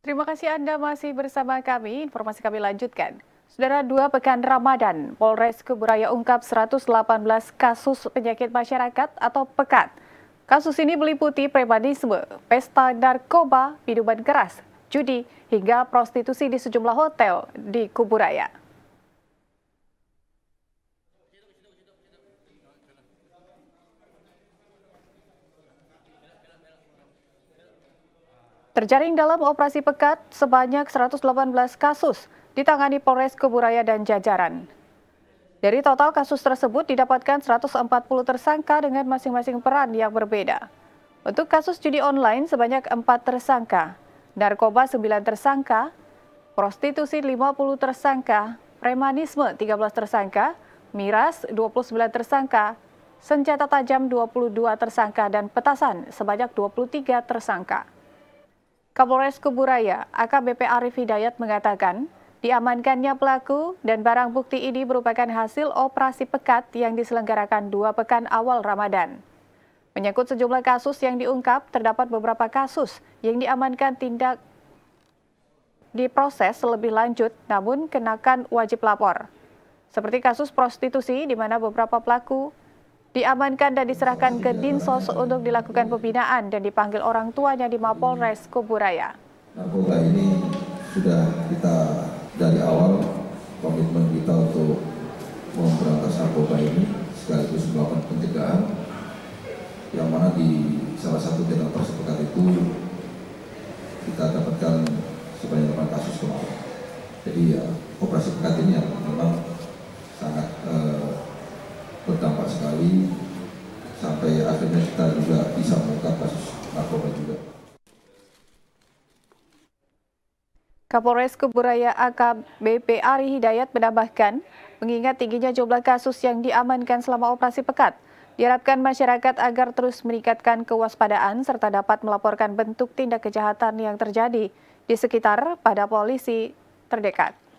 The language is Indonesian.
Terima kasih Anda masih bersama kami. Informasi kami lanjutkan. Saudara dua pekan Ramadan, Polres Kuburaya ungkap 118 kasus penyakit masyarakat atau pekat. Kasus ini meliputi premanisme, pesta narkoba, minuman keras, judi, hingga prostitusi di sejumlah hotel di Kuburaya. Terjaring dalam operasi pekat sebanyak 118 kasus ditangani Polres Kuburaya dan jajaran. Dari total kasus tersebut didapatkan 140 tersangka dengan masing-masing peran yang berbeda. Untuk kasus judi online sebanyak 4 tersangka, narkoba 9 tersangka, prostitusi 50 tersangka, premanisme 13 tersangka, miras 29 tersangka, senjata tajam 22 tersangka, dan petasan sebanyak 23 tersangka. Kapolres Kuburaya, AKBP Arif Hidayat mengatakan, diamankannya pelaku dan barang bukti ini merupakan hasil operasi pekat yang diselenggarakan dua pekan awal Ramadan. Menyangkut sejumlah kasus yang diungkap, terdapat beberapa kasus yang diamankan tindak diproses lebih lanjut namun kenakan wajib lapor. Seperti kasus prostitusi di mana beberapa pelaku diamankan dan diserahkan ke Dinsos untuk dilakukan pembinaan dan dipanggil orang tuanya di Mapolres Kuburaya. Narkoba ini sudah kita dari awal komitmen kita untuk memberantas narkoba ini sekaligus melakukan pencegahan yang mana di salah satu dalam persepekan itu kita dapatkan sebanyak 8 kasus kemarin. Jadi ya operasi pekat ini sampai akhirnya kita juga bisa mengungkap kasus narkoba juga. Kapolres Kuburaya AKBP Ari Hidayat menambahkan, mengingat tingginya jumlah kasus yang diamankan selama operasi pekat, diharapkan masyarakat agar terus meningkatkan kewaspadaan serta dapat melaporkan bentuk tindak kejahatan yang terjadi di sekitar pada polisi terdekat.